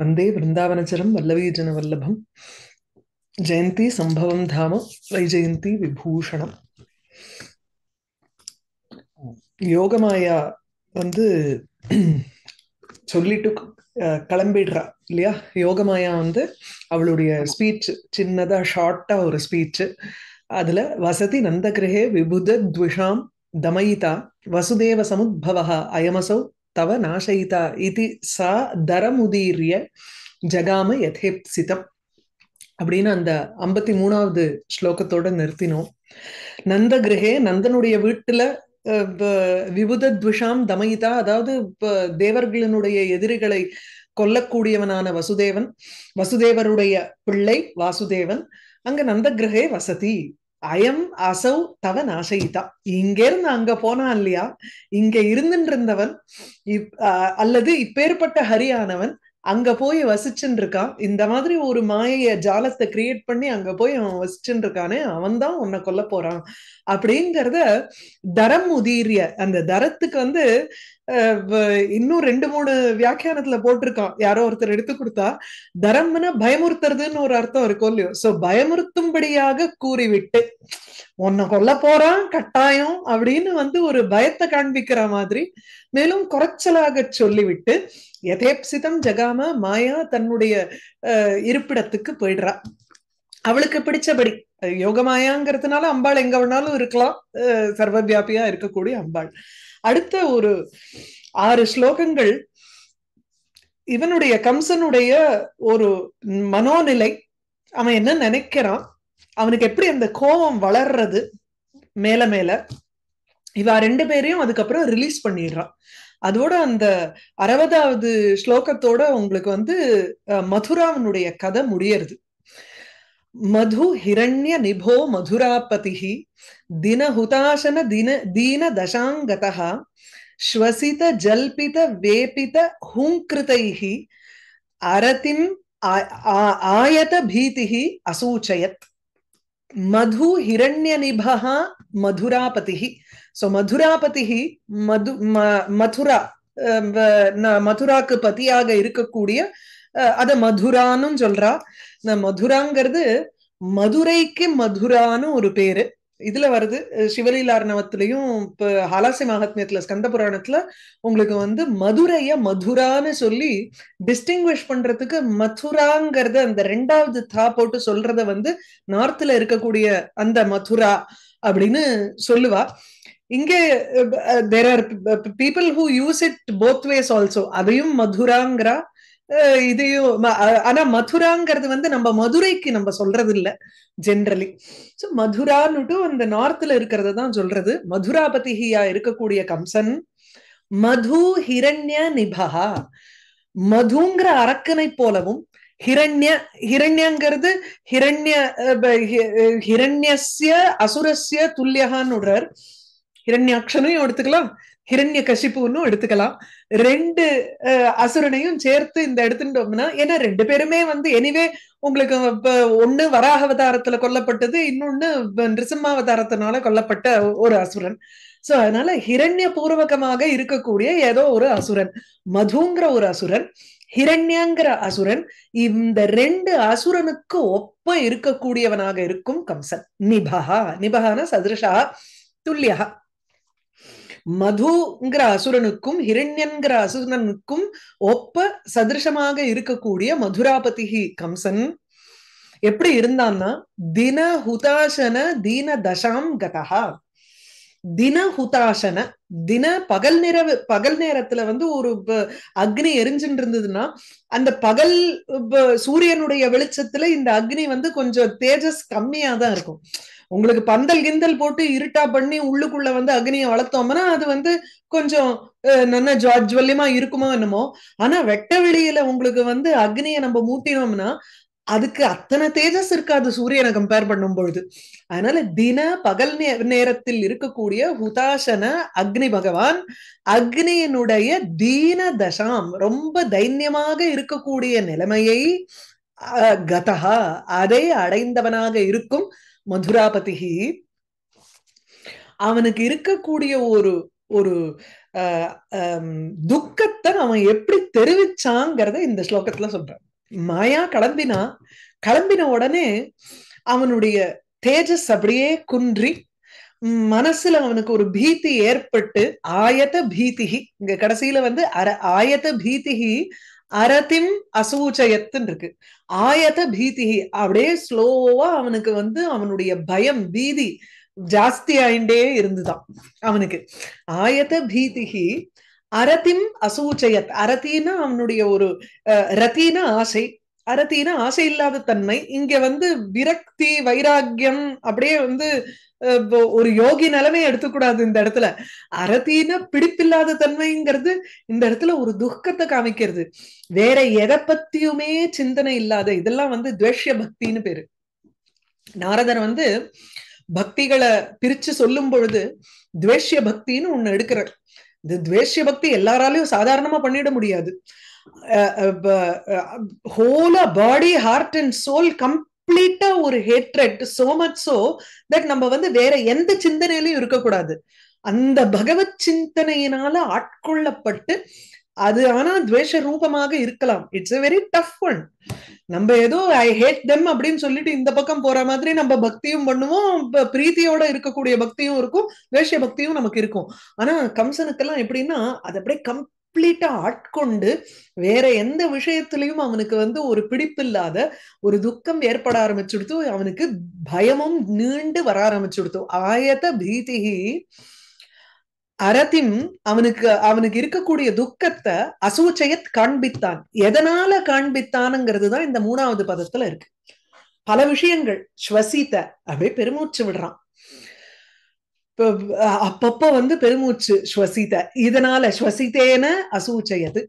வந்தே விருந்தாவனச்சரம் வல்லவீஜன வல்லபம் ஜெயந்தி சம்பவம் தாம வைஜெயந்தி விபூஷணம் யோகமாயா வந்து சொல்லிட்டு கிளம்பிடுறா இல்லையா யோகமாயா வந்து அவளுடைய ஸ்பீச் சின்னதா ஷார்ட்டா ஒரு ஸ்பீச் அதுல வசதி நந்தகிரகே விபுத துவிஷாம் தமயிதா வசுதேவ சமுத்பவா அயமசௌ தவ நாசயிதா இது சா தரமுதீரிய ஜகாம யதேப்சிதம் அப்படின்னு அந்த ஐம்பத்தி மூணாவது ஸ்லோகத்தோட நிறுத்தினோம் நந்த கிரகே நந்தனுடைய வீட்டுல விபுத துவிஷாம் தமயிதா அதாவது தேவர்களினுடைய எதிரிகளை கொல்லக்கூடியவனான வசுதேவன் வசுதேவருடைய பிள்ளை வாசுதேவன் அங்க நந்த கிரகே வசதி அயம் அசௌ தவ நாசயிதா இங்க இருந்து அங்க போனான் இல்லையா இங்க இருந்துட்டு இருந்தவன் அல்லது இப்பேற்பட்ட ஹரியானவன் அங்க போய் வசிச்சுன்னு இருக்கான் இந்த மாதிரி ஒரு மாய ஜாலத்தை கிரியேட் பண்ணி அங்க போய் அவன் வசிச்சுன்னு இருக்கானே அவன் தான் உன்னை கொல்ல போறான் அப்படிங்கிறத தரம் உதீரிய அந்த தரத்துக்கு வந்து இன்னும் ரெண்டு மூணு வியாக்கியானத்துல போட்டிருக்கான் யாரோ ஒருத்தர் எடுத்து கொடுத்தா தரம்னு பயமுறுத்துறதுன்னு ஒரு அர்த்தம் இருக்கும் இல்லையோ சோ பயமுறுத்தும்படியாக கூறிவிட்டு உன்னை கொல்ல போறான் கட்டாயம் அப்படின்னு வந்து ஒரு பயத்தை காண்பிக்கிற மாதிரி மேலும் குறைச்சலாக சொல்லிவிட்டு எதேப்சிதம் ஜகாம மாயா தன்னுடைய இருப்பிடத்துக்கு போயிடுறா அவளுக்கு பிடிச்சபடி யோகமாயாங்கிறதுனால அம்பாள் எங்க வேணாலும் இருக்கலாம் சர்வவியாபியா இருக்கக்கூடிய அம்பாள் அடுத்த ஒரு ஆறு ஸ்லோகங்கள் இவனுடைய கம்சனுடைய ஒரு மனோநிலை அவன் என்ன நினைக்கிறான் அவனுக்கு எப்படி அந்த கோபம் வளர்றது மேல மேல இவ ரெண்டு பேரையும் அதுக்கப்புறம் ரிலீஸ் பண்ணிடுறான் அதோட அந்த அறுபதாவது ஸ்லோகத்தோட உங்களுக்கு வந்து மதுராவனுடைய கதை முடியறது மது ஹிரண்ய நிபோ மதுராபதி ஹுதாசன தின தீன தசாங்கதா ஸ்வசித ஜல்பித வேபித ஹூங்கிருதைஹி அரதிம் ஆயத பீதிஹி அசூச்சயத் மது ஹிரண்ய நிபஹா மதுராபதி சோ மதுராபதி மது மதுரா மதுராக்கு பதியாக இருக்கக்கூடிய அத மதுரான்னு சொல்றா இந்த மதுராங்கிறது மதுரைக்கு மதுரான்னு ஒரு பேரு இதுல வருது சிவலீலார்ணவத்திலையும் இப்ப ஹலாசி மகாத்மியத்துல ஸ்கந்த புராணத்துல உங்களுக்கு வந்து மதுரைய மதுரான்னு சொல்லி டிஸ்டிங்விஷ் பண்றதுக்கு மதுராங்கிறத அந்த ரெண்டாவது தா போட்டு சொல்றத வந்து நார்த்ல இருக்கக்கூடிய அந்த மதுரா அப்படின்னு சொல்லுவா இங்க there are people who use it both ways also அதையும் மதுராங்கிறா இதையும் ஆனா மதுராங்கிறது வந்து நம்ம மதுரைக்கு நம்ம சொல்றது இல்ல ஜென்ரலி சோ மதுரான்னுட்டு அந்த நார்த்ல இருக்கிறது தான் சொல்றது மதுராபதிஹியா இருக்கக்கூடிய கம்சன் மது ஹிரண்ய நிபா மதுங்கிற அரக்கனை போலவும் ஹிரண்ய ஹிரண்யங்கிறது ஹிரண்ய ஹிரண்யசிய அசுரஸ்ய துல்லியகான்னு விடுறார் ஹிரண்யாட்சனையும் எடுத்துக்கலாம் ஹிரண்ய கஷிப்புன்னு எடுத்துக்கலாம் ரெண்டு அசுரனையும் சேர்த்து இந்த எடுத்துட்டோம்னா ஏன்னா ரெண்டு பேருமே வந்து எனிவே உங்களுக்கு ஒண்ணு வராக அவதாரத்துல கொல்லப்பட்டது இன்னொன்னு நிருசிம்மாவதாரத்தினால கொல்லப்பட்ட ஒரு அசுரன் சோ அதனால ஹிரண்ய பூர்வகமாக இருக்கக்கூடிய ஏதோ ஒரு அசுரன் மதுங்கிற ஒரு அசுரன் ஹிரண்யங்கிற அசுரன் இந்த ரெண்டு அசுரனுக்கு ஒப்ப இருக்கக்கூடியவனாக இருக்கும் கம்சன் நிபஹா நிபஹான சதிருஷா துல்லியா மதுங்கிற அசுரனுக்கும் ஹிரண்யன்கிற அசுரனுக்கும் ஒப்ப சதிருஷமாக இருக்கக்கூடிய மதுராபதி கம்சன் எப்படி இருந்தான்னா தின ஹுதாசன தீன தசாம் கதா தின ஹுதாசன தின பகல் நேர பகல் நேரத்துல வந்து ஒரு அக்னி எரிஞ்சுட்டு இருந்ததுன்னா அந்த பகல் சூரியனுடைய வெளிச்சத்துல இந்த அக்னி வந்து கொஞ்சம் தேஜஸ் கம்மியா தான் இருக்கும் உங்களுக்கு பந்தல் கிந்தல் போட்டு இருட்டா பண்ணி உள்ளுக்குள்ள வந்து அக்னியை வளர்த்தோம்னா அது வந்து கொஞ்சம் நல்ல ஜாஜ்வல்யமா இருக்குமோ என்னமோ ஆனா வெட்ட வெளியில உங்களுக்கு வந்து அக்னியை நம்ம மூட்டினோம்னா அதுக்கு அத்தனை தேஜஸ் இருக்காது சூரியனை கம்பேர் பண்ணும் பொழுது அதனால தின பகல் நே நேரத்தில் இருக்கக்கூடிய ஹுதாசன அக்னி பகவான் அக்னியினுடைய தீன தசாம் ரொம்ப தைன்யமாக இருக்கக்கூடிய நிலைமையை கதகா அதை அடைந்தவனாக இருக்கும் மதுராபதிகி அவனுக்கு இருக்கக்கூடிய ஒரு ஒரு துக்கத்தை அவன் எப்படி தெரிவிச்சாங்கிறத இந்த ஸ்லோகத்துல சொல்றான் மாயா கிளம்பினா கிளம்பின உடனே அவனுடைய தேஜஸ் அப்படியே குன்றி மனசுல அவனுக்கு ஒரு பீதி ஏற்பட்டு ஆயத்த பீதிகி இங்க கடைசியில வந்து அர ஆயத்த பீதிகி அரதிம் அசூச்சயத்துன்னு இருக்கு ஆயத பீதிகி அப்படியே ஸ்லோவா அவனுக்கு வந்து அவனுடைய பயம் பீதி ஜாஸ்தி ஆயிண்டே இருந்துதான் அவனுக்கு ஆயத பீதிகி அரதிம் அசூச்சயத் அரத்தின்னா அவனுடைய ஒரு ரத்தின ஆசை அரத்தினா ஆசை இல்லாத தன்மை இங்க வந்து விரக்தி வைராக்கியம் அப்படியே வந்து ஒரு யோகி நிலைமையை எடுத்துக்கூடாது இந்த இடத்துல அரத்தின பிடிப்பில்லாத தன்மைங்கிறது இந்த இடத்துல ஒரு துக்கத்தை காமிக்கிறது வேற எதை பத்தியுமே சிந்தனை இல்லாத இதெல்லாம் வந்து துவேஷ்ய பக்தின்னு பேரு நாரதர் வந்து பக்திகளை பிரிச்சு சொல்லும் பொழுது துவேஷ்ய பக்தின்னு ஒண்ணு எடுக்கிறார் இந்த துவேஷ்ய பக்தி எல்லாராலையும் சாதாரணமா பண்ணிட முடியாது ஹோலா பாடி ஹார்ட் அண்ட் சோல் கம்ப்ளீட்டா ஒரு hatred so much so that நம்ம வந்து வேற எந்த சிந்தனையிலையும் இருக்கக்கூடாது அந்த பகவத் சிந்தனையினால ஆட்கொள்ளப்பட்டு அது ஆனா துவேஷ ரூபமாக இருக்கலாம் it's a very tough one நம்ம ஏதோ ஐ ஹேட் தெம் அப்படின்னு சொல்லிட்டு இந்த பக்கம் போற மாதிரி நம்ம பக்தியும் பண்ணுவோம் பிரீத்தியோட இருக்கக்கூடிய பக்தியும் இருக்கும் வேஷ பக்தியும் நமக்கு இருக்கும் ஆனா கம்சனுக்கெல்லாம் எப்படின்னா அது அப்படியே கம்ப்ளீட்டா ஆட்கொண்டு வேற எந்த விஷயத்திலையும் அவனுக்கு வந்து ஒரு பிடிப்பில்லாத ஒரு துக்கம் ஏற்பட ஆரம்பிச்சுடுத்து அவனுக்கு பயமும் நீண்டு வர ஆரம்பிச்சுடுத்து ஆயத பீதிகி அரதிம் அவனுக்கு அவனுக்கு இருக்கக்கூடிய துக்கத்தை அசூச்சையத் காண்பித்தான் எதனால காண்பித்தானுங்கிறது தான் இந்த மூணாவது பதத்துல இருக்கு பல விஷயங்கள் ஸ்வசித்த அப்படியே பெருமூச்சு விடுறான் அப்பப்போ வந்து பெருமூச்சு ஸ்வசித இதனால ஸ்வசித்தேன அசூச்சையது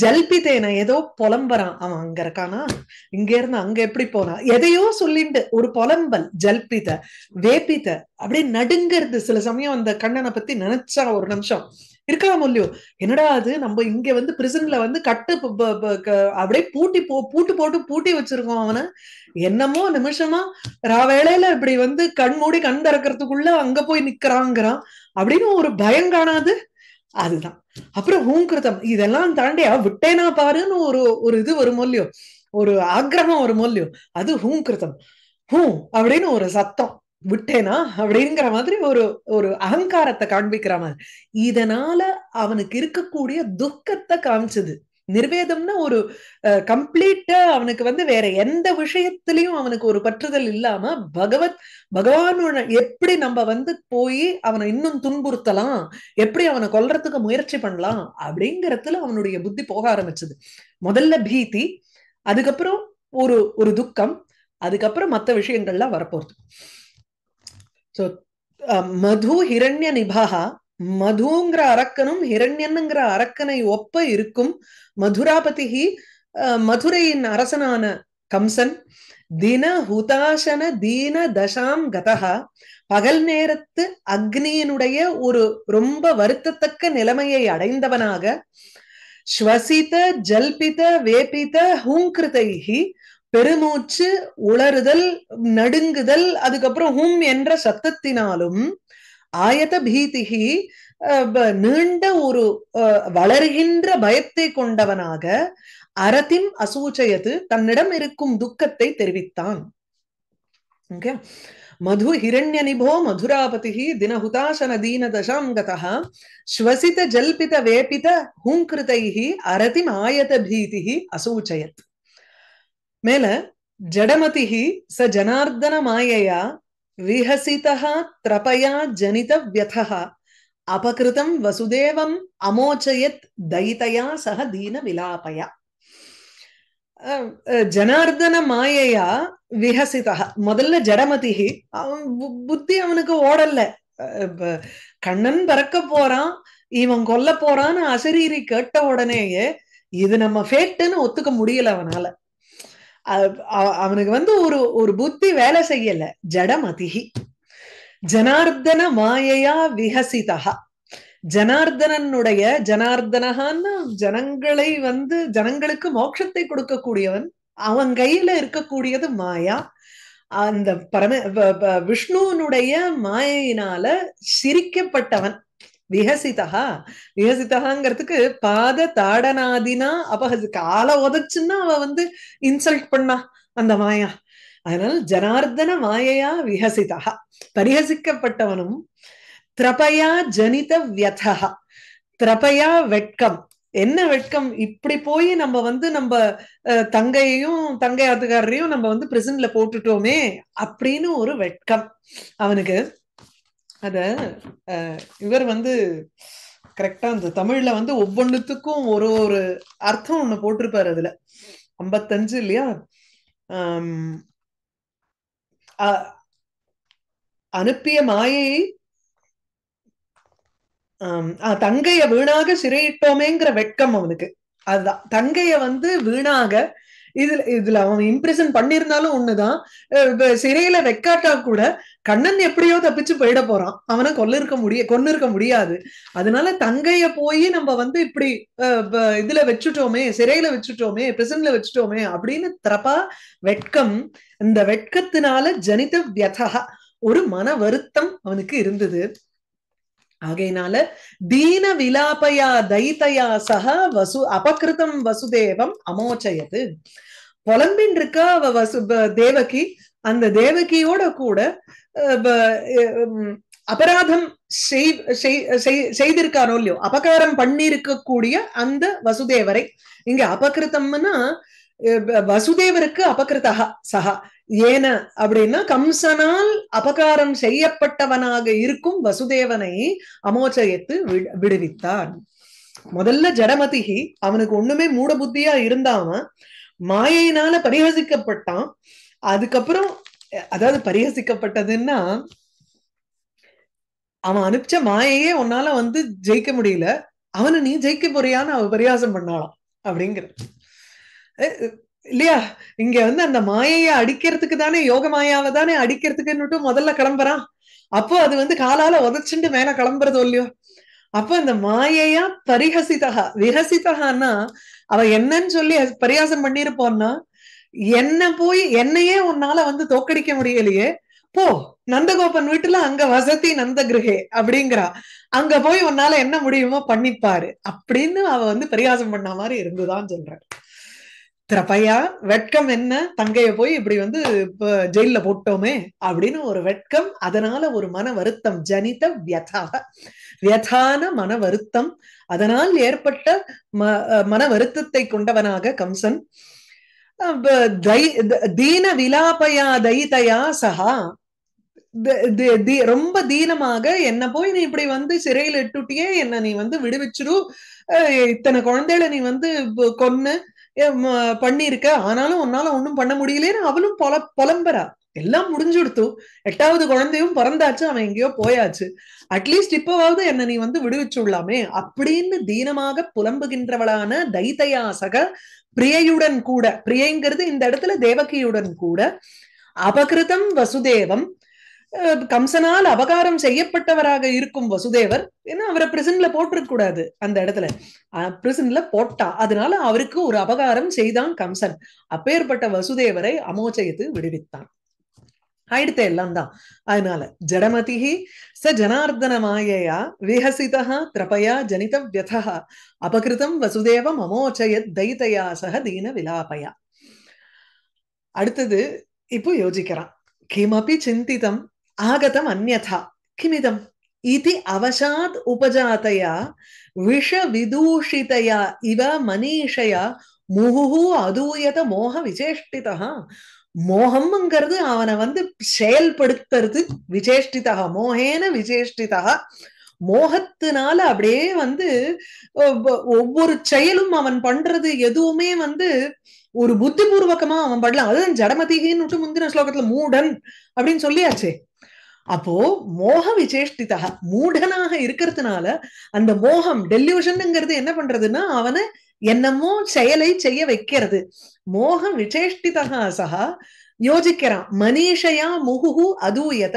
ஜல்பித்தேன ஏதோ புலம்பறான் அவன் அங்க இருக்கானா இங்க இருந்து அங்க எப்படி போனா எதையோ சொல்லிண்டு ஒரு புலம்பல் ஜல்பித்த வேப்பித்த அப்படியே நடுங்கிறது சில சமயம் அந்த கண்ணனை பத்தி நினைச்சா ஒரு நிமிஷம் இருக்கலாம் இல்லையோ என்னடா அது நம்ம இங்க வந்து பிரிசன்ல வந்து கட்டு அப்படியே பூட்டி போ பூட்டு போட்டு பூட்டி வச்சிருக்கோம் அவனை என்னமோ நிமிஷமா ரா வேளையில இப்படி வந்து கண் மூடி கண் திறக்கிறதுக்குள்ள அங்க போய் நிக்கிறாங்கிறான் அப்படின்னு ஒரு பயம் காணாது அதுதான் அப்புறம் ஹூங்கிருத்தம் இதெல்லாம் தாண்டியா விட்டேனா பாருன்னு ஒரு ஒரு இது ஒரு மொழியம் ஒரு ஆக்கிரகம் ஒரு மொழியம் அது ஹூங்கிருத்தம் ஹூ அப்படின்னு ஒரு சத்தம் விட்டேனா அப்படிங்கிற மாதிரி ஒரு ஒரு அகங்காரத்தை காண்பிக்கிற மாதிரி இதனால அவனுக்கு இருக்கக்கூடிய துக்கத்தை காமிச்சது நிர்வேதம்னா ஒரு கம்ப்ளீட்டா அவனுக்கு வந்து வேற எந்த விஷயத்திலையும் அவனுக்கு ஒரு பற்றுதல் இல்லாம பகவத் பகவானோட எப்படி நம்ம வந்து போய் அவனை இன்னும் துன்புறுத்தலாம் எப்படி அவனை கொல்றதுக்கு முயற்சி பண்ணலாம் அப்படிங்கறதுல அவனுடைய புத்தி போக ஆரம்பிச்சது முதல்ல பீதி அதுக்கப்புறம் ஒரு ஒரு துக்கம் அதுக்கப்புறம் மற்ற விஷயங்கள்லாம் வரப்போறது ஸோ மது ஹிரண்ய நிபகா மதுங்கிற அரக்கனும் ஹிரண்யனுங்கிற அரக்கனை ஒப்ப இருக்கும் மதுராபதிகி மதுரையின் அரசனான கம்சன் தின ஹுதாசன தீன தசாம் கதகா பகல் நேரத்து அக்னியினுடைய ஒரு ரொம்ப வருத்தத்தக்க நிலைமையை அடைந்தவனாக ஸ்வசித ஜல்பித வேபித ஹூங்கிருதைகி பெருமூச்சு உளறுதல் நடுங்குதல் அதுக்கப்புறம் ஹும் என்ற சத்தத்தினாலும் ஆயத பீதிகி நீண்ட ஒரு வளர்கின்ற பயத்தை கொண்டவனாக அறத்தின் அசூச்சையது தன்னிடம் இருக்கும் துக்கத்தை தெரிவித்தான் மது மது ஹிரண்யனிபோ மதுராபதி தினஹுதாசன தீன தசாங்கதா ஸ்வசித ஜல்பித வேபித ஹூங்கிருதை அரதிம் ஆயத பீதி அசூச்சயத் மேல ஜடமதிஹி ச ஜனார்தன மாயையா விஹசிதா திரபயா ஜனித வியதா அபகிருதம் வசுதேவம் அமோச்சயத் தைதயா சக தீன விலாபயா ஜனார்தன மாயையா விஹசிதா முதல்ல ஜடமதிஹி அவன் புத்தி அவனுக்கு ஓடல கண்ணன் பறக்க போறான் இவன் கொல்ல போறான்னு அசரீரி கேட்ட உடனேயே இது நம்ம ஃபேட்டுன்னு ஒத்துக்க முடியல அவனால அவனுக்கு வந்து ஒரு ஒரு புத்தி வேலை செய்யல அதிகி ஜனார்தன மாயையா விகசிதா ஜனார்தனனுடைய ஜனார்தனகான்னு ஜனங்களை வந்து ஜனங்களுக்கு மோட்சத்தை கொடுக்கக்கூடியவன் அவன் கையில இருக்கக்கூடியது மாயா அந்த பரம விஷ்ணுனுடைய மாயையினால சிரிக்கப்பட்டவன் விஹசிதா விஹசிதாங்கிறதுக்கு பாத தாடனாதினா அபகசி கால உதச்சுன்னா அவ வந்து இன்சல்ட் பண்ணா அந்த மாயா அதனால் ஜனார்தன மாயையா விஹசிதா பரிஹசிக்கப்பட்டவனும் திரபயா ஜனித வியதா திரபையா வெட்கம் என்ன வெட்கம் இப்படி போய் நம்ம வந்து நம்ம தங்கையையும் தங்கை ஆத்துக்காரரையும் நம்ம வந்து பிரசன்ட்ல போட்டுட்டோமே அப்படின்னு ஒரு வெட்கம் அவனுக்கு அத இவர் வந்து கரெக்டா அந்த தமிழ்ல வந்து ஒவ்வொன்றுத்துக்கும் ஒரு ஒரு அர்த்தம் ஒண்ணு போட்டிருப்பாரு அதுல ஐம்பத்தஞ்சு இல்லையா அனுப்பிய ஆஹ் தங்கைய வீணாக சிறையிட்டோமேங்கிற வெட்கம் அவனுக்கு அதுதான் தங்கைய வந்து வீணாக இதுல இதுல அவன் இம்ப்ரெஷன் பண்ணிருந்தாலும் ஒண்ணுதான் சிறையில வெக்காட்டா கூட கண்ணன் எப்படியோ தப்பிச்சு போயிட போறான் அவனை கொல்ல இருக்க முடிய கொன்னு இருக்க முடியாது அதனால தங்கைய போய் நம்ம வந்து இப்படி இதுல வச்சுட்டோமே சிறையில வச்சுட்டோமே பிரசன்ல வச்சுட்டோமே அப்படின்னு திறப்பா வெட்கம் இந்த வெட்கத்தினால ஜனித வியதா ஒரு மன வருத்தம் அவனுக்கு இருந்தது ஆகையினால தீன விலாபயா தைத்தயா சக வசு அபகிருதம் வசுதேவம் அமோச்சயது புலம்பின் இருக்கா அவ வசு தேவகி அந்த தேவகியோட கூட அபராதம் செய்திருக்காரோ இல்லையோ அபகாரம் கூடிய அந்த வசுதேவரை இங்க அபகிருத்தம்னா வசுதேவருக்கு அபகிருத்தா சகா ஏன அப்படின்னா கம்சனால் அபகாரம் செய்யப்பட்டவனாக இருக்கும் வசுதேவனை அமோச்சயத்து விடுவித்தான் முதல்ல ஜடமதிகி அவனுக்கு ஒண்ணுமே மூட புத்தியா இருந்தாம மாயையினால பரிஹசிக்கப்பட்டான் அதுக்கப்புறம் அதாவது பரிஹசிக்கப்பட்டதுன்னா அவன் அனுப்பிச்ச மாயையே உன்னால வந்து ஜெயிக்க முடியல அவனை நீ ஜெயிக்க போறியான்னு அவ பரியாசம் பண்ணலாம் அப்படிங்கிற இல்லையா இங்க வந்து அந்த மாயையை அடிக்கிறதுக்கு தானே யோக மாயாவை தானே அடிக்கிறதுக்குன்னுட்டு முதல்ல கிளம்புறான் அப்போ அது வந்து காலால உதச்சுண்டு மேல கிளம்புறதோ இல்லையோ அப்ப அந்த மாயையா பரிஹசிதகா விஹசிதகான்னா அவ என்னன்னு சொல்லி பரியாசம் பண்ணிருப்போம்னா என்ன போய் என்னையே உன்னால வந்து தோக்கடிக்க முடியலையே போ நந்தகோபன் வீட்டுல அங்க வசதி நந்த கிரகே அப்படிங்கிறா அங்க போய் உன்னால என்ன முடியுமோ பண்ணிப்பாரு அப்படின்னு அவ வந்து பரிகாசம் பண்ண மாதிரி இருந்துதான் சொல்றாரு திரப்பையா வெட்கம் என்ன தங்கைய போய் இப்படி வந்து ஜெயில போட்டோமே அப்படின்னு ஒரு வெட்கம் அதனால ஒரு மன வருத்தம் ஜனித வியதாக வியதான மன வருத்தம் அதனால் ஏற்பட்ட மன வருத்தத்தை கொண்டவனாக கம்சன் தீன விலாபயா தைதயா சகா ரொம்ப தீனமாக என்ன போய் நீ இப்படி வந்து சிறையில் இட்டுட்டியே என்ன நீ வந்து விடுவிச்சிரு இத்தனை குழந்தைகளை நீ வந்து கொன்னு பண்ணிருக்க ஆனாலும் உன்னால ஒண்ணும் பண்ண முடியலேன்னு அவளும் பொல புலம்பரா எல்லாம் கொடுத்து எட்டாவது குழந்தையும் பிறந்தாச்சு அவன் எங்கேயோ போயாச்சு அட்லீஸ்ட் இப்பவாவது என்ன நீ வந்து விடுவிச்சுள்ளாமே அப்படின்னு தீனமாக புலம்புகின்றவளான தைத்தயாசக பிரியையுடன் கூட பிரியைங்கிறது இந்த இடத்துல தேவகியுடன் கூட அபகிருதம் வசுதேவம் கம்சனால் அபகாரம் செய்யப்பட்டவராக இருக்கும் வசுதேவர் ஏன்னா அவரை பிரிசன்ல போட்டிருக்க கூடாது அந்த இடத்துல பிரிசன்ல போட்டா அதனால அவருக்கு ஒரு அபகாரம் செய்தான் கம்சன் அப்பேற்பட்ட வசுதேவரை அமோச்சயத்து விடுவித்தான் ஆயிடுத்த எல்லாம் தான் அதனால ஜடமதிஹி ச ஜனார்தன மாயையா விஹசிதா திரபயா ஜனித வியதா அபகிருதம் வசுதேவம் அமோச்சயத் தைதயா சக தீன விலாபயா அடுத்தது இப்போ யோசிக்கிறான் கிமபி சிந்திதம் ஆகதம் அந்நதா கிமிதம் இது அவசாத் விஷ விதூஷிதையா இவ மனிஷையா முகுஹு அதூயத மோக விசேஷ்டிதா மோகம்ங்கிறது அவனை வந்து செயல்படுத்துறது விசேஷ்டிதா மோகேன விசேஷ்டிதா மோகத்தினால அப்படியே வந்து ஒவ்வொரு செயலும் அவன் பண்றது எதுவுமே வந்து ஒரு புத்திபூர்வகமா அவன் பண்ணலாம் அதுதான் ஜடமதிகின்னு முந்தின ஸ்லோகத்துல மூடன் அப்படின்னு சொல்லியாச்சே அப்போ மோக விசேஷ்டிதா மூடனாக இருக்கிறதுனால அந்த மோகம் டெல்யூஷனுங்கிறது என்ன பண்றதுன்னா அவனை என்னமோ செயலை செய்ய வைக்கிறது மோக விசேஷ்டிதா சகா யோசிக்கிறான் மனிஷையா முகுகு அதூயத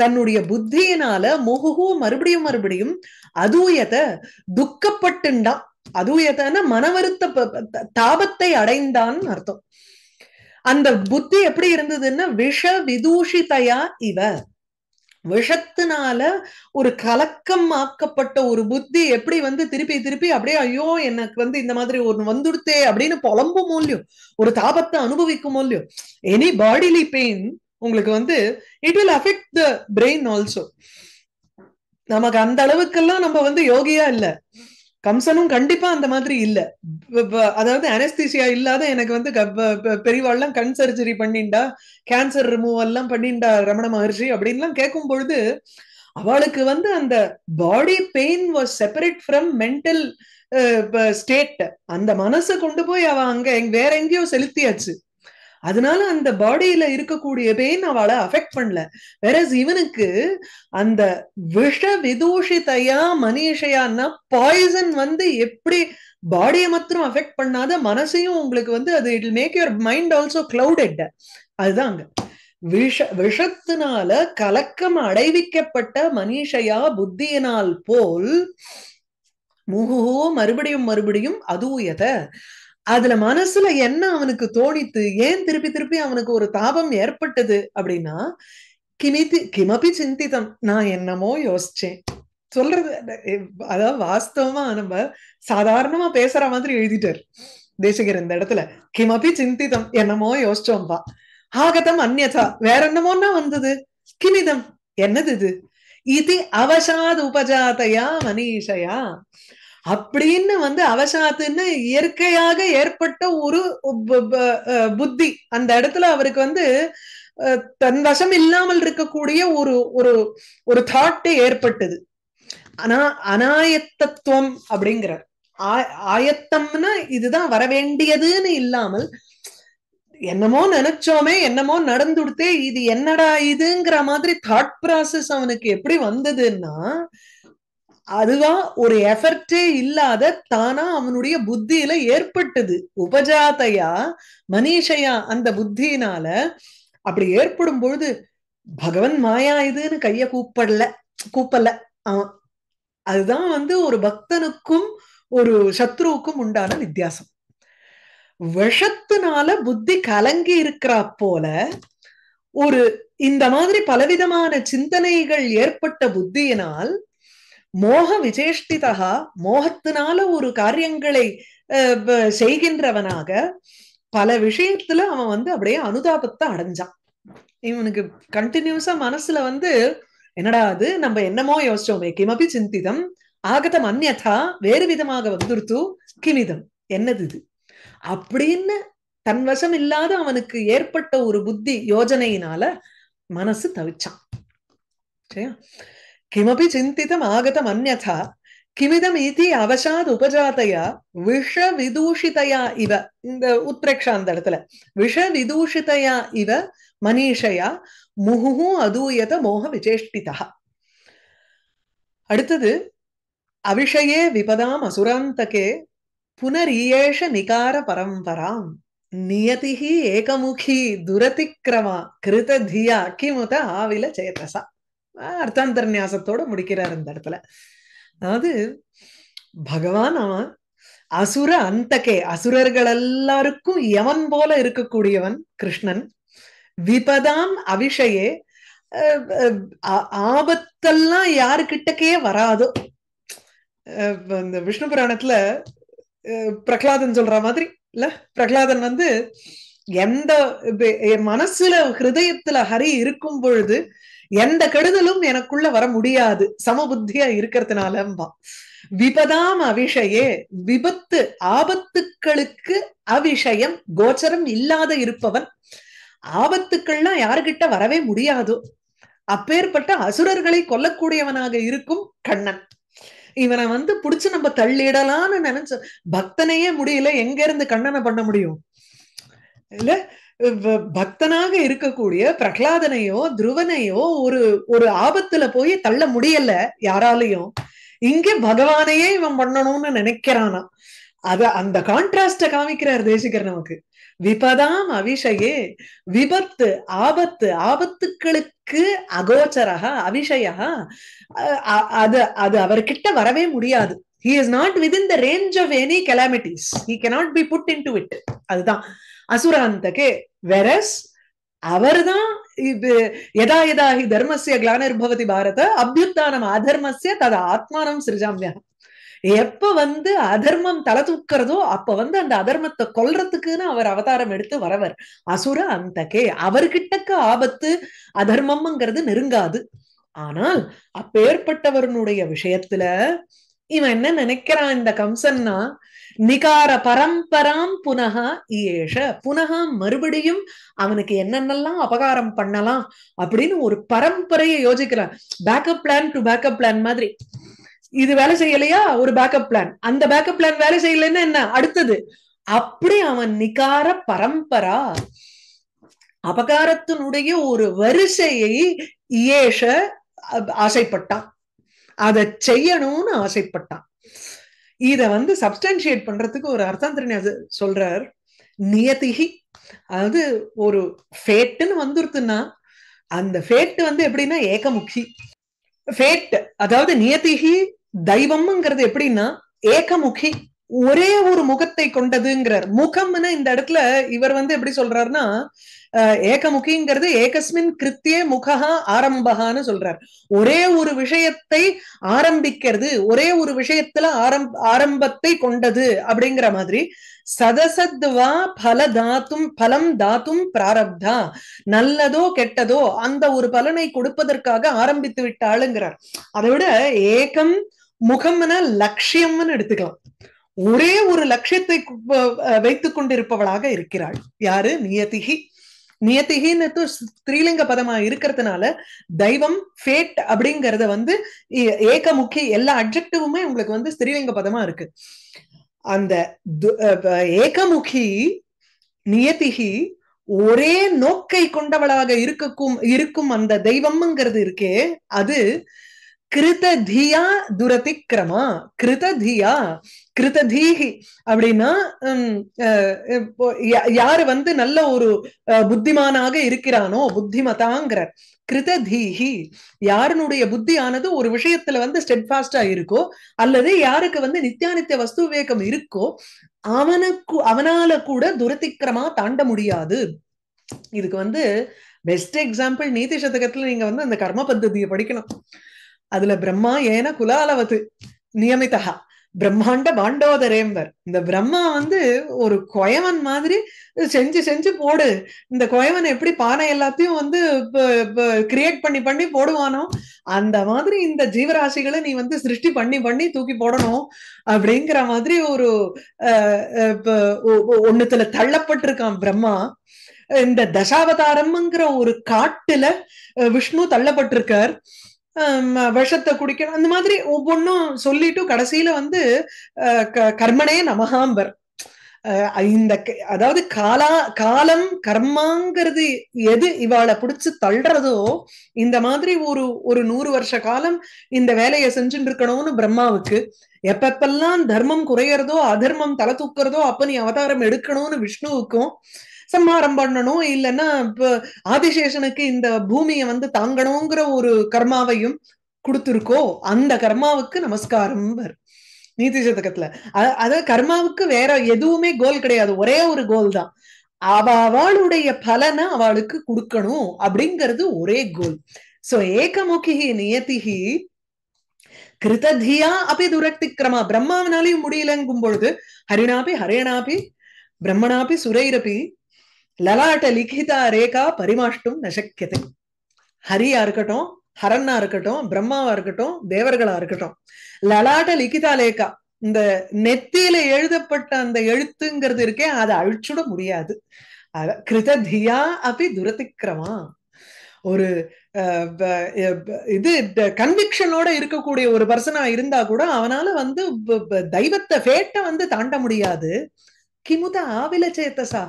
தன்னுடைய புத்தியினால முகுகு மறுபடியும் மறுபடியும் அதூயத துக்கப்பட்டுண்டான் அதூயத்தன மனவருத்த தாபத்தை அடைந்தான் அர்த்தம் அந்த புத்தி எப்படி இருந்ததுன்னா விஷ விதூஷிதையா இவ விஷத்தினால ஒரு கலக்கம் ஆக்கப்பட்ட ஒரு புத்தி எப்படி வந்து திருப்பி திருப்பி அப்படியே ஐயோ எனக்கு வந்து இந்த மாதிரி ஒரு வந்துடுத்தே அப்படின்னு புலம்பும் மூலியம் ஒரு தாபத்தை அனுபவிக்கும் மூலியம் எனி பாடிலி பெயின் உங்களுக்கு வந்து it will affect the brain also நமக்கு அந்த அளவுக்கெல்லாம் நம்ம வந்து யோகியா இல்லை கம்சனும் கண்டிப்பா அந்த மாதிரி இல்ல அதாவது அனஸ்தீசியா இல்லாத எனக்கு வந்து பெரியவாள்லாம் கண் சர்ஜரி பண்ணிண்டா கேன்சர் ரிமூவல் எல்லாம் பண்ணிண்டா ரமண மகர்ஷி அப்படின்லாம் கேட்கும் பொழுது அவளுக்கு வந்து அந்த body pain was separate from mental state அந்த மனசை கொண்டு போய் அவ அங்க வேற எங்கேயோ செலுத்தியாச்சு அதனால அந்த பாடியில இருக்கக்கூடிய பெயின் அவளை அஃபெக்ட் பண்ணல வேற இவனுக்கு அந்த விஷ விதூஷிதையா மனிஷையான்னா பாய்சன் வந்து எப்படி பாடியை மாத்திரம் அஃபெக்ட் பண்ணாத மனசையும் உங்களுக்கு வந்து அது it make your mind also clouded அதுதாங்க விஷ விஷத்தினால கலக்கம் அடைவிக்கப்பட்ட மனிஷையா புத்தியினால் போல் முகுகோ மறுபடியும் மறுபடியும் எதை அதுல மனசுல என்ன அவனுக்கு தோணித்து ஏன் திருப்பி திருப்பி அவனுக்கு ஒரு தாபம் ஏற்பட்டது அப்படின்னா கிமிதி கிமபி சிந்தித்தம் நான் என்னமோ யோசிச்சேன் சொல்றது அதாவது வாஸ்தவமா நம்ம சாதாரணமா பேசுற மாதிரி எழுதிட்டார் தேசகர் இந்த இடத்துல கிமபி சிந்தித்தம் என்னமோ யோசிச்சோம்பா ஆகதம் அந்நதா வேற என்னமோன்னா வந்தது கிமிதம் என்னது இது இது அவசாத் உபஜாதையா மனிஷையா அப்படின்னு வந்து அவசாத்துன்னு இயற்கையாக ஏற்பட்ட ஒரு புத்தி அந்த இடத்துல அவருக்கு வந்து தன் வசம் இல்லாமல் இருக்கக்கூடிய ஒரு ஒரு ஒரு தாட்டே ஏற்பட்டது ஆனா அனாயத்தத்துவம் அப்படிங்கிறார் ஆயத்தம்னா இதுதான் வரவேண்டியதுன்னு இல்லாமல் என்னமோ நினைச்சோமே என்னமோ நடந்துடுத்தே இது என்னடா இதுங்கிற மாதிரி தாட் ப்ராசஸ் அவனுக்கு எப்படி வந்ததுன்னா அதுதான் ஒரு எஃபர்டே இல்லாத தானா அவனுடைய புத்தியில ஏற்பட்டது உபஜாத்தையா மனிஷையா அந்த புத்தியினால அப்படி ஏற்படும் பொழுது பகவன் மாயா இதுன்னு கைய கூப்பிடல கூப்பல அவன் அதுதான் வந்து ஒரு பக்தனுக்கும் ஒரு சத்ருவுக்கும் உண்டான வித்தியாசம் விஷத்தினால புத்தி கலங்கி இருக்கிறா போல ஒரு இந்த மாதிரி பலவிதமான சிந்தனைகள் ஏற்பட்ட புத்தியினால் மோக விசேஷ்டிதா மோகத்தினால ஒரு காரியங்களை செய்கின்றவனாக பல விஷயத்துல அவன் வந்து அப்படியே அனுதாபத்தை அடைஞ்சான் இவனுக்கு கண்டினியூஸா மனசுல வந்து என்னடா அது நம்ம என்னமோ யோசிச்சோமே கிமபி சிந்திதம் ஆகதம் அந்நதா வேறு விதமாக வந்துருத்து கிமிதம் என்னது இது அப்படின்னு தன் வசம் இல்லாத அவனுக்கு ஏற்பட்ட ஒரு புத்தி யோஜனையினால மனசு தவிச்சான் சரியா கிமபி சிந்திதம் ஆகதம் அந்நா கிமிதம் இதி அவசாத் உபஜாத்தையா விஷ விதூஷிதையா இவ இந்த உத்ரக்ஷா அந்த இடத்துல விஷ விதூஷிதையா இவ மனிஷையா முகுஹு அதூயத மோக விசேஷ்டிதா அடுத்தது அவிஷயே விபதாம் அசுராந்தகே புனரியேஷ நிகார பரம்பராம் நியதிஹி ஏகமுகி துரதிக்ரமா கிருத கிமுத ஆவில சேதசா அர்த்தாந்தர் நியாசத்தோட முடிக்கிறார் இந்த இடத்துல அதாவது பகவான் அவன் அசுர அந்தகே அசுரர்கள் எல்லாருக்கும் எவன் போல இருக்கக்கூடியவன் கிருஷ்ணன் விபதாம் அபிஷயே ஆபத்தெல்லாம் யாருக்கிட்டக்கே வராதோ இந்த விஷ்ணு புராணத்துல பிரகலாதன் சொல்ற மாதிரி இல்ல பிரகலாதன் வந்து எந்த மனசுல ஹிருதயத்துல ஹரி இருக்கும் பொழுது எந்த கெடுதலும் எனக்குள்ள வர முடியாது சமபுத்தியா இருக்கிறதுனாலம்பா விபதாம் அவிஷயே விபத்து ஆபத்துக்களுக்கு அவிஷயம் கோச்சரம் இல்லாத இருப்பவன் ஆபத்துக்கள்லாம் யாருகிட்ட வரவே முடியாதோ அப்பேற்பட்ட அசுரர்களை கொல்லக்கூடியவனாக இருக்கும் கண்ணன் இவனை வந்து புடிச்சு நம்ம தள்ளிடலான்னு நினைச்ச பக்தனையே முடியல எங்க இருந்து கண்ணனை பண்ண முடியும் இல்ல பக்தனாக இருக்கக்கூடிய பிரகலாதனையோ துருவனையோ ஒரு ஒரு ஆபத்துல போய் தள்ள முடியல யாராலையும் இங்க பகவானையே இவன் பண்ணணும்னு நினைக்கிறானா அத அந்த கான்ட்ராஸ்ட காமிக்கிறார் தேசிகர் நமக்கு விபதாம் அவிஷயே விபத்து ஆபத்து ஆபத்துக்களுக்கு அகோச்சரகா அவிஷயா அது அது அவர்கிட்ட வரவே முடியாது he is not within the range of any calamities he cannot be put into it அதுதான் அசுராந்தகே வெரஸ் அவர்தான் இது எதா எதா ஹி தர்மசிய கிளானிர்பவதி பாரத அபியுத்தானம் அதர்மசிய தத ஆத்மானம் சிருஜாமியா எப்ப வந்து அதர்மம் தலை தூக்கிறதோ அப்ப வந்து அந்த அதர்மத்தை கொல்றதுக்குன்னு அவர் அவதாரம் எடுத்து வரவர் அசுர அந்தகே அவர்கிட்டக்க ஆபத்து அதர்மம்ங்கிறது நெருங்காது ஆனால் அப்பேற்பட்டவருனுடைய விஷயத்துல இவன் என்ன நினைக்கிறான் இந்த கம்சன்னா நிகார பரம்பராம் புனக ஏஷ புனக மறுபடியும் அவனுக்கு என்னென்னலாம் அபகாரம் பண்ணலாம் அப்படின்னு ஒரு பரம்பரையை யோசிக்கிறான் backup plan to backup plan மாதிரி இது வேலை செய்யலையா ஒரு பேக்கப் பிளான் அந்த பேக்கப் பிளான் வேலை செய்யலன்னா என்ன அடுத்தது அப்படி அவன் நிகார பரம்பரா அபகாரத்தினுடைய ஒரு வரிசையை ஏஷ ஆசைப்பட்டான் அதை செய்யணும்னு ஆசைப்பட்டான் இத வந்து சப்ஸ்டன்ஷியேட் பண்றதுக்கு ஒரு அர்த்தாந்திரன் சொல்றார் நியதிகி அதாவது ஒரு ஃபேட்டுன்னு வந்துருதுன்னா அந்த ஃபேட் வந்து எப்படின்னா ஏகமுகி ஃபேட் அதாவது நியதிகி தெய்வம்ங்கிறது எப்படின்னா ஏகமுகி ஒரே ஒரு முகத்தை கொண்டதுங்கிறார் முகம்னு இந்த இடத்துல இவர் வந்து எப்படி சொல்றாருன்னா ஏகமுகிங்கிறது ஏகஸ்மின் கிருத்தியே முகா ஆரம்பகான்னு சொல்றார் ஒரே ஒரு விஷயத்தை ஆரம்பிக்கிறது ஒரே ஒரு விஷயத்துல ஆரம்ப ஆரம்பத்தை கொண்டது அப்படிங்கிற மாதிரி சதசத்வா பல தாத்தும் பலம் தாத்தும் பிராரப்தா நல்லதோ கெட்டதோ அந்த ஒரு பலனை கொடுப்பதற்காக ஆரம்பித்து விட்டாளுங்கிறார் அதை விட ஏகம் முகம்னா லட்சியம்னு எடுத்துக்கலாம் ஒரே ஒரு லட்சியத்தை வைத்துக் கொண்டிருப்பவளாக இருக்கிறாள் யாரு நியதிகி நியத்திகின்னு ஸ்ரீலிங்க பதமா இருக்கிறதுனால தெய்வம் ஃபேட் அப்படிங்கறத வந்து முக்கிய எல்லா அப்ஜெக்டிவுமே உங்களுக்கு வந்து ஸ்ரீலிங்க பதமா இருக்கு அந்த ஏகமுகி நியத்திகி ஒரே நோக்கை கொண்டவளாக இருக்கக்கும் இருக்கும் அந்த தெய்வம்ங்கிறது இருக்கே அது கிருததியா துரதிக்கிரமா கிருததியா கிருததீஹி அப்படின்னா யாரு வந்து நல்ல ஒரு புத்திமானாக இருக்கிறானோ புத்திமதாங்கிறார் கிருததீஹி யாருனுடைய புத்தியானது ஒரு விஷயத்துல வந்து ஸ்டெட்ஃபாஸ்டா இருக்கோ அல்லது யாருக்கு வந்து நித்தியானித்திய வஸ்து விவேகம் இருக்கோ அவனுக்கு அவனால கூட துரதிக்கிரமா தாண்ட முடியாது இதுக்கு வந்து பெஸ்ட் எக்ஸாம்பிள் நீதி சதகத்துல நீங்க வந்து அந்த கர்ம பத்தியை படிக்கணும் அதுல பிரம்மா ஏன குலாலவத்து நியமிதா பிரம்மாண்ட பாண்டோதரேம்பர் இந்த பிரம்மா வந்து ஒரு கொயவன் மாதிரி செஞ்சு செஞ்சு போடு இந்த கொயவன் எப்படி பானை எல்லாத்தையும் வந்து கிரியேட் பண்ணி பண்ணி போடுவானோ அந்த மாதிரி இந்த ஜீவராசிகளை நீ வந்து சிருஷ்டி பண்ணி பண்ணி தூக்கி போடணும் அப்படிங்கிற மாதிரி ஒரு ஒண்ணுத்துல தள்ளப்பட்டிருக்கான் பிரம்மா இந்த தசாவதாரம்ங்கிற ஒரு காட்டுல விஷ்ணு தள்ளப்பட்டிருக்கார் விஷத்தை குடிக்கணும் அந்த மாதிரி ஒவ்வொன்றும் சொல்லிட்டு கடைசியில வந்து கர்மனே நமகாம்பர் இந்த அதாவது காலா காலம் கர்மாங்கிறது எது இவாளை பிடிச்சு தள்ளுறதோ இந்த மாதிரி ஒரு ஒரு நூறு வருஷ காலம் இந்த வேலையை செஞ்சுட்டு இருக்கணும்னு பிரம்மாவுக்கு எப்பப்பெல்லாம் தர்மம் குறையறதோ அதர்மம் தலை தூக்குறதோ அப்ப நீ அவதாரம் எடுக்கணும்னு விஷ்ணுவுக்கும் சம்ஹாரம் பண்ணணும் இல்லைன்னா இப்போ ஆதிசேஷனுக்கு இந்த பூமியை வந்து தாங்கணுங்கிற ஒரு கர்மாவையும் கொடுத்துருக்கோ அந்த கர்மாவுக்கு நமஸ்காரம் நீதி சதகத்துல அது கர்மாவுக்கு வேற எதுவுமே கோல் கிடையாது ஒரே ஒரு கோல் தான் அவளுடைய பலனை அவளுக்கு கொடுக்கணும் அப்படிங்கிறது ஒரே கோல் சோ ஏகமுகி நியதிகி கிருததியா அப்படி துரக்திக்கிரமா பிரம்மாவினாலையும் முடியலங்கும் பொழுது ஹரிணாபி ஹரேனாபி பிரம்மணாபி சுரைரபி லலாட்ட லிகிதா ரேகா பரிமாஷ்டும் நசக்கியது ஹரியா இருக்கட்டும் ஹரன்னா இருக்கட்டும் பிரம்மாவா இருக்கட்டும் தேவர்களா இருக்கட்டும் லலாட்ட லிகிதா லேகா இந்த நெத்தியில எழுதப்பட்ட அந்த எழுத்துங்கிறது இருக்கே அதை அழிச்சுட முடியாது கிருத தியா அப்படி துரதிக்கிரமா ஒரு இது கன்விக்ஷனோட இருக்கக்கூடிய ஒரு பர்சனா இருந்தா கூட அவனால வந்து தெய்வத்தை ஃபேட்டை வந்து தாண்ட முடியாது கிமுத ஆவில சேத்தசா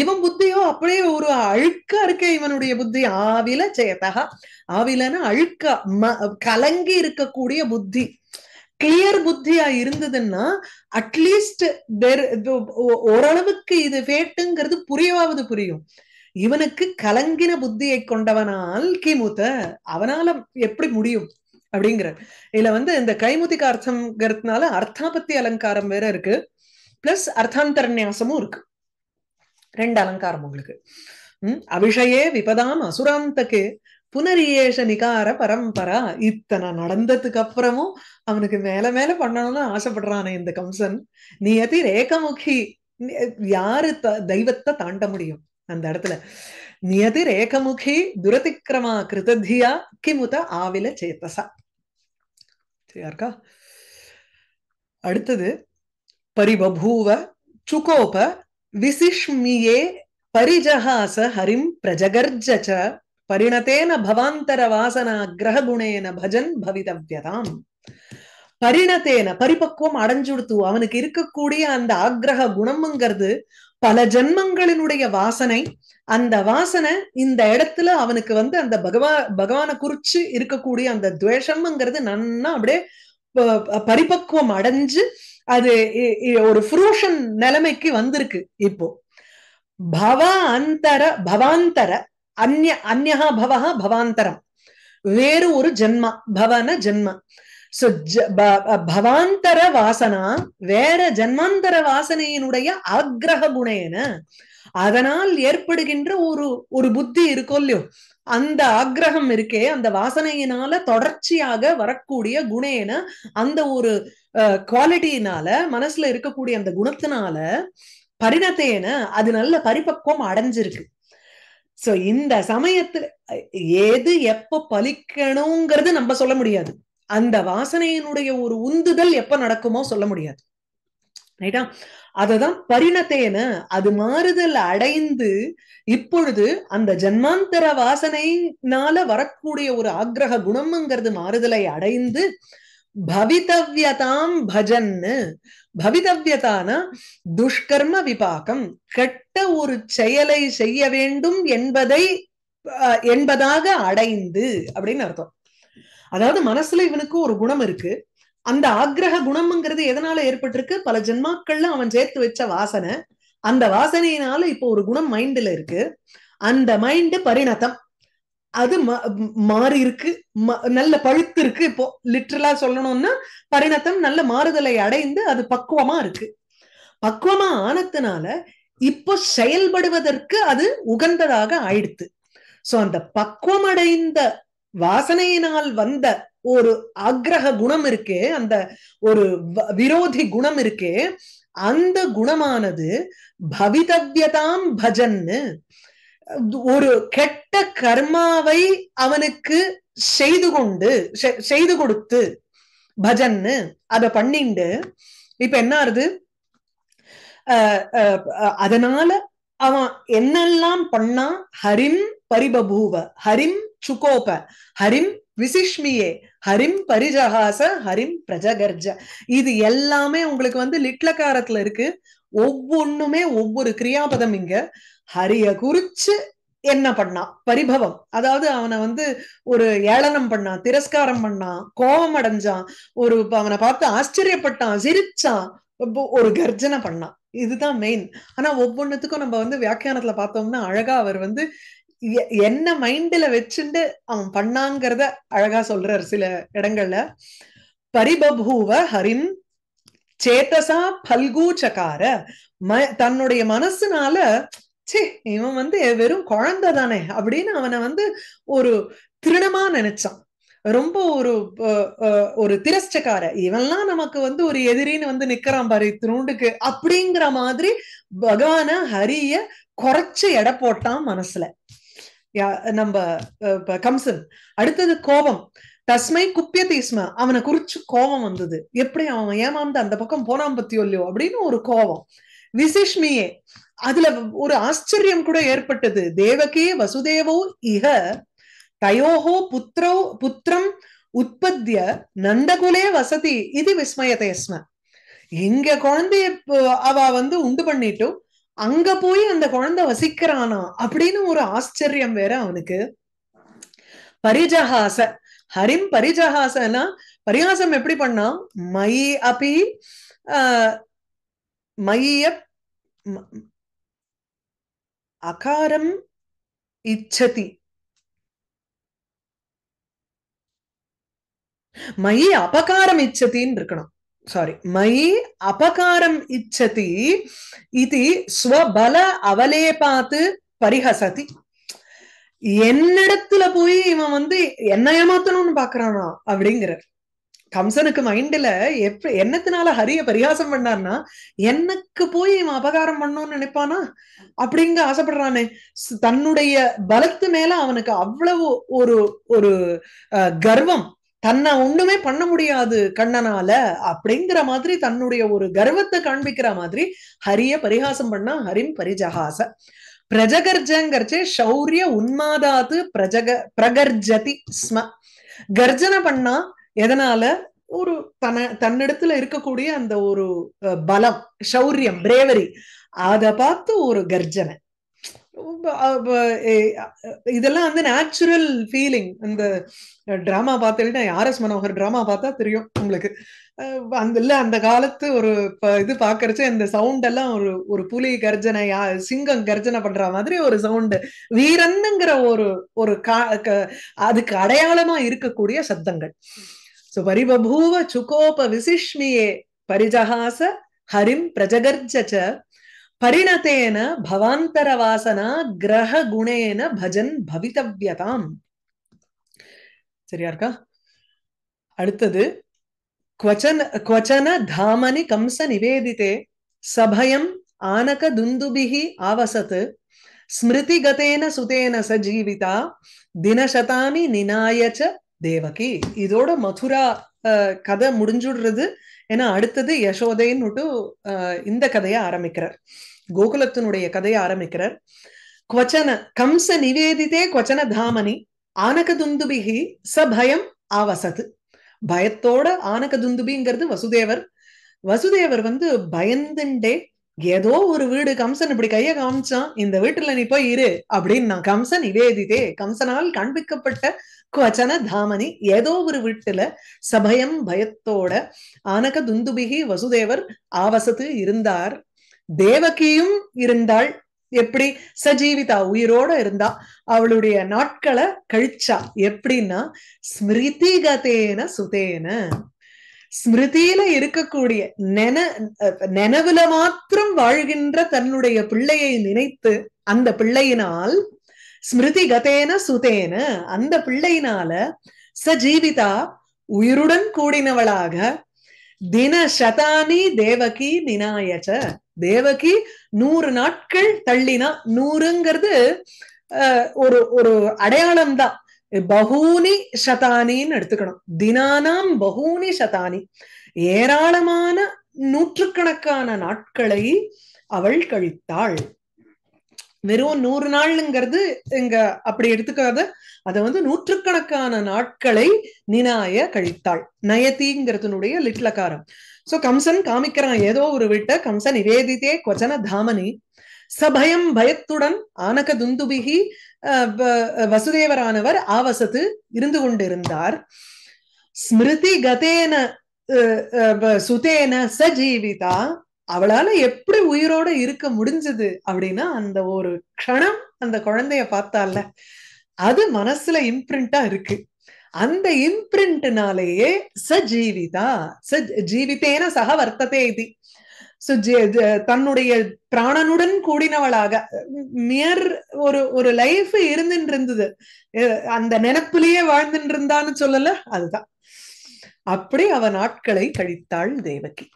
இவன் புத்தியோ அப்படியே ஒரு அழுக்கா இருக்க இவனுடைய புத்தி ஆவில சேத்தகா ஆவிலன்னா அழுக்கா ம கலங்கி இருக்கக்கூடிய புத்தி கிளியர் புத்தியா இருந்ததுன்னா அட்லீஸ்ட் ஓரளவுக்கு இது வேட்டுங்கிறது புரியவாவது புரியும் இவனுக்கு கலங்கின புத்தியை கொண்டவனால் கிமுத்த அவனால எப்படி முடியும் அப்படிங்கிற இதுல வந்து இந்த கைமுத்திக்கு அர்த்தம்ங்கிறதுனால அர்த்தாபத்தி அலங்காரம் வேற இருக்கு பிளஸ் அர்த்தாந்தரநியாசமும் இருக்கு ரெண்டு அலங்காரம் உங்களுக்கு உம் அபிஷயே விபதாம் அசுராந்தக்கு புனரியேஷ நிகார பரம்பரா இத்தனை நடந்ததுக்கு அப்புறமும் அவனுக்கு மேல மேல பண்ணணும்னு ஆசைப்படுறானே இந்த கம்சன் நியதி ரேகமுகி யாரு த தெய்வத்தை தாண்ட முடியும் அந்த இடத்துல நியதி ரேகமுகி துரதிக்கிரமா கிருததியா கிமுத ஆவில சேத்தசா சரியா இருக்கா அடுத்தது परिबभूव चुकोप विसिष्मिये परिजहास பரிணத்தேன பவாந்தர च परिणतेन குணேன பஜன் பவிதவியதாம் பரிணத்தேன பரிபக்குவம் அடைஞ்சுடுத்து அவனுக்கு இருக்கக்கூடிய அந்த ஆக்ரக குணம்ங்கிறது பல ஜென்மங்களினுடைய வாசனை அந்த வாசனை இந்த இடத்துல அவனுக்கு வந்து அந்த பகவா பகவான குறிச்சு இருக்கக்கூடிய அந்த துவேஷம்ங்கிறது நன்னா அப்படியே பரிபக்குவம் அடைஞ்சு அது ஒரு ஃப்ரூஷன் நிலைமைக்கு வந்திருக்கு இப்போ பவாந்தர பவாந்தர அந்ய அந்யா பவஹா பவாந்தரம் வேறு ஒரு ஜென்ம பவன ஜென்ம சோ பவாந்தர வாசனா வேற ஜென்மாந்தர வாசனையினுடைய ஆக்ரக குணேன அதனால் ஏற்படுகின்ற ஒரு ஒரு புத்தி இருக்கும் இல்லையோ அந்த ஆக்ரகம் இருக்கே அந்த வாசனையினால தொடர்ச்சியாக வரக்கூடிய குணேன அந்த ஒரு குவாலிட்டினால மனசுல இருக்கக்கூடிய அந்த குணத்தினால பரிணத்தேன அது நல்ல பரிபக்குவம் அடைஞ்சிருக்கு சோ இந்த சமயத்துல எது எப்ப பலிக்கணுங்கிறது நம்ம சொல்ல முடியாது அந்த வாசனையினுடைய ஒரு உந்துதல் எப்ப நடக்குமோ சொல்ல முடியாது ரைட்டா அததான் பரிணத்தேன அது மாறுதல் அடைந்து இப்பொழுது அந்த ஜன்மாந்தர வாசனைனால வரக்கூடிய ஒரு ஆக்ரக குணம்ங்கிறது மாறுதலை அடைந்து பவிதவ்யதாம் பஜன்னு பவிதவ்யதானா துஷ்கர்ம விபாகம் கெட்ட ஒரு செயலை செய்ய வேண்டும் என்பதை என்பதாக அடைந்து அப்படின்னு அர்த்தம் அதாவது மனசுல இவனுக்கு ஒரு குணம் இருக்கு அந்த ஆக்ரக குணம்ங்கிறது எதனால ஏற்பட்டிருக்கு பல ஜென்மாக்கள்ல அவன் சேர்த்து வச்ச வாசனை அந்த வாசனையினால இப்போ ஒரு குணம் மைண்ட்ல இருக்கு அந்த மைண்ட் பரிணத்தம் அது மாறி இருக்கு நல்ல பழுத்து இருக்கு இப்போ லிட்ரலா சொல்லணும்னா பரிணத்தம் நல்ல மாறுதலை அடைந்து அது பக்குவமா இருக்கு பக்குவமா ஆனதுனால இப்போ செயல்படுவதற்கு அது உகந்ததாக ஆயிடுத்து சோ அந்த பக்குவமடைந்த வாசனையினால் வந்த ஒரு ஆக்ரக குணம் இருக்கே அந்த ஒரு விரோதி குணம் இருக்கே அந்த குணமானது பவிதவ்யதாம் பஜன்னு ஒரு கெட்ட கர்மாவை அவனுக்கு செய்து கொண்டு செய்து கொடுத்து பஜன்னு அத பண்ணிண்டு இப்ப என்ன ஆறுது அதனால அவன் என்னெல்லாம் பண்ணா ஹரிம் பரிபபூவ ஹரிம் சுகோப ஹரிம் விசிஷ்மியே ஹரிம் பரிஜஹாச ஹரிம் பிரஜகர்ஜ இது எல்லாமே உங்களுக்கு வந்து லிட்லகாரத்துல இருக்கு ஒவ்வொன்றுமே ஒவ்வொரு கிரியாபதம் இங்க ஹரிய குறிச்சு என்ன பண்ணான் பரிபவம் அதாவது அவனை வந்து ஒரு ஏளனம் பண்ணான் திரஸ்காரம் பண்ணான் கோபம் அடைஞ்சான் ஒரு அவனை பார்த்து ஆச்சரியப்பட்டான் சிரிச்சான் ஒரு கர்ஜனை பண்ணான் இதுதான் மெயின் ஆனா ஒவ்வொன்றுத்துக்கும் நம்ம வந்து வியாக்கியானத்துல பார்த்தோம்னா அழகா அவர் வந்து என்ன மைண்ட்ல வச்சுண்டு அவன் பண்ணாங்கிறத அழகா சொல்றார் சில இடங்கள்ல பரிபபூவ ஹரின் சேத்தசா பல்கூச்சக்கார ம தன்னுடைய மனசுனால சே இவன் வந்து வெறும் குழந்தை தானே அப்படின்னு அவனை வந்து ஒரு திருடமா நினைச்சான் ரொம்ப ஒரு ஒரு திரஷ்டக்கார இவெல்லாம் நமக்கு வந்து ஒரு எதிரின்னு வந்து நிக்கிறான் பாரு திருண்டுக்கு அப்படிங்கிற மாதிரி பகவான ஹரிய குறைச்சு எடை போட்டான் மனசுல நம்ம கம்சன் அடுத்தது கோபம் தஸ்மை குப்பிய தீஸ்ம அவனை குறிச்சு கோபம் வந்தது எப்படி அவன் ஏமாந்து அந்த பக்கம் போனான் பத்தியோ இல்லையோ அப்படின்னு ஒரு கோபம் நிசிஷ்மியே அதுல ஒரு ஆச்சரியம் கூட ஏற்பட்டது தேவகே வசுதேவோ இக தயோஹோ புத்திரோ புத்திரம் உற்பத்திய நண்டகுலே வசதி இது விஸ்மயத்தை ஸ்ம எங்க குழந்தைய அவ வந்து உண்டு பண்ணிட்டும் அங்க போய் அந்த குழந்தை வசிக்கிறானா அப்படின்னு ஒரு ஆச்சரியம் வேற அவனுக்கு பரிஜஹாச ஹரிம் பரிஜகாசனா பரிஹாசம் எப்படி பண்ணா மை அபி மைய அகாரம் இச்சதி மயி அபகாரம் இச்சதின்னு இருக்கணும் சாரி மயி அபகாரம் இச்சதி இது ஸ்வபல அவலேபாத்து பரிஹசதி என்னிடத்துல போய் இவன் வந்து என்ன ஏமாத்தணும்னு பாக்குறானா அப்படிங்கிறார் கம்சனுக்கு மைண்ட்ல எப்ப என்னத்தினால ஹரிய பரிகாசம் பண்ணார்னா எனக்கு போய் இவன் அபகாரம் பண்ணோன்னு நினைப்பானா அப்படிங்க ஆசைப்படுறானே தன்னுடைய பலத்து மேல அவனுக்கு அவ்வளவு ஒரு ஒரு கர்வம் தன்னை ஒண்ணுமே பண்ண முடியாது கண்ணனால அப்படிங்கிற மாதிரி தன்னுடைய ஒரு கர்வத்தை காண்பிக்கிற மாதிரி ஹரிய பரிகாசம் பண்ணா ஹரிம் பரிஜகாச பிரஜகர்ஜங்கிறச்சே சௌரிய உன்மாதாது பிரஜக பிரகர்ஜதி ஸ்ம கர்ஜனை பண்ணா எதனால ஒரு தன தன்னிடத்துல இருக்கக்கூடிய அந்த ஒரு பலம் சௌரியம் பிரேவரி அத பார்த்து ஒரு கர்ஜனை இதெல்லாம் வந்து நேச்சுரல் ஃபீலிங் அந்த drama R S Manohar drama பார்த்தா தெரியும் உங்களுக்கு அந்த இல்ல அந்த காலத்து ஒரு இது பாக்குறச்சு அந்த சவுண்ட் எல்லாம் ஒரு ஒரு புலி கர்ஜனை சிங்கம் கர்ஜனை பண்ற மாதிரி ஒரு சவுண்டு வீரன்னுங்கிற ஒரு ஒரு கா அதுக்கு அடையாளமா இருக்கக்கூடிய சப்தங்கள் So paribabhuva chukopa visishmiye parijahasa harim prajagardjacha परिणतेन भवान्तरवासना ग्रह गुणेन भजन् भवितव्यताம் சரியா இருக்கா அடுத்தது क्वचन क्वचन धामनि कंस निवेदिते सभयम् आनक दुन्दुभिः आवसत् स्मृतिगतेन सुतेन सजीविता दिनशतानि निनाय தேவகி இதோட மதுரா கதை முடிஞ்சுடுறது ஏன்னா அடுத்தது யசோதைன்னுட்டு இந்த கதையை ஆரம்பிக்கிறார் கோகுலத்தினுடைய கதையை ஆரம்பிக்கிறார் குவச்சன கம்ச நிவேதிதே குவச்சன தாமனி ஆனகதுந்துபிகி ச பயம் ஆவசது பயத்தோட ஆனகதுந்துபிங்கிறது வசுதேவர் வசுதேவர் வந்து பயந்துண்டே ஏதோ ஒரு வீடு கம்சன் இப்படி கைய காமிச்சான் இந்த வீட்டுல நீ போய் இரு அப்படின்னு நான் கம்சன் இவேதிதே கம்சனால் காண்பிக்கப்பட்ட குவச்சன தாமனி ஏதோ ஒரு வீட்டுல சபயம் பயத்தோட ஆனக துந்துபிகி வசுதேவர் ஆவசத்து இருந்தார் தேவகியும் இருந்தாள் எப்படி சஜீவிதா உயிரோட இருந்தா அவளுடைய நாட்களை கழிச்சா எப்படின்னா ஸ்மிருதி கதேன சுதேன ஸ்மிருதியில இருக்கக்கூடிய நென நெனவுல மாத்திரம் வாழ்கின்ற தன்னுடைய பிள்ளையை நினைத்து அந்த பிள்ளையினால் ஸ்மிருதி கதேன சுதேன அந்த பிள்ளையினால ச ஜீவிதா உயிருடன் கூடினவளாக தின சதானி தேவகி நினாயச்ச தேவகி நூறு நாட்கள் தள்ளினா நூறுங்கிறது ஒரு ஒரு அடையாளம் தான் பகூனி சதானின்னு எடுத்துக்கணும் தினானாம் பகூனி சதானி ஏராளமான நூற்றுக்கணக்கான நாட்களை அவள் கழித்தாள் வெறும் நூறு நாள்ங்கிறது இங்க அப்படி எடுத்துக்காத அத வந்து நூற்றுக்கணக்கான நாட்களை நினாய கழித்தாள் நயதிங்கிறதுனுடைய லிட்லக்காரம் சோ கம்சன் காமிக்கிறான் ஏதோ ஒரு விட்ட கம்சன் நிவேதித்தே கொச்சன தாமனி சபயம் பயத்துடன் ஆனக துந்துபிகி வசுதேவரானவர் ஆவசத்து இருந்து கொண்டிருந்தார் ஸ்மிருதி கதேன சுதேன சஜீவிதா அவளால எப்படி உயிரோட இருக்க முடிஞ்சது அப்படின்னா அந்த ஒரு க்ஷணம் அந்த குழந்தைய பார்த்தால அது மனசுல இம்ப்ரிண்டா இருக்கு அந்த இம்ப்ரிண்ட்னாலேயே சஜீவிதா ச ஜீவித்தேன சக வர்த்ததே இது சோ தன்னுடைய பிராணனுடன் கூடினவளாக மியர் ஒரு ஒரு லைஃப் இருந்துட்டு இருந்தது அந்த நினப்பிலேயே வாழ்ந்துட்டு இருந்தான்னு சொல்லல அதுதான் அப்படி அவ நாட்களை கழித்தாள் தேவகி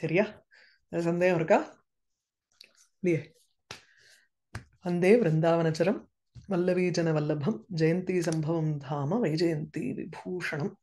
சரியா சந்தேகம் இருக்கா இல்லையே அந்தே விருந்தாவனச்சரம் வல்லவீஜன வல்லபம் ஜெயந்தி சம்பவம் தாம வைஜெயந்தி விபூஷணம்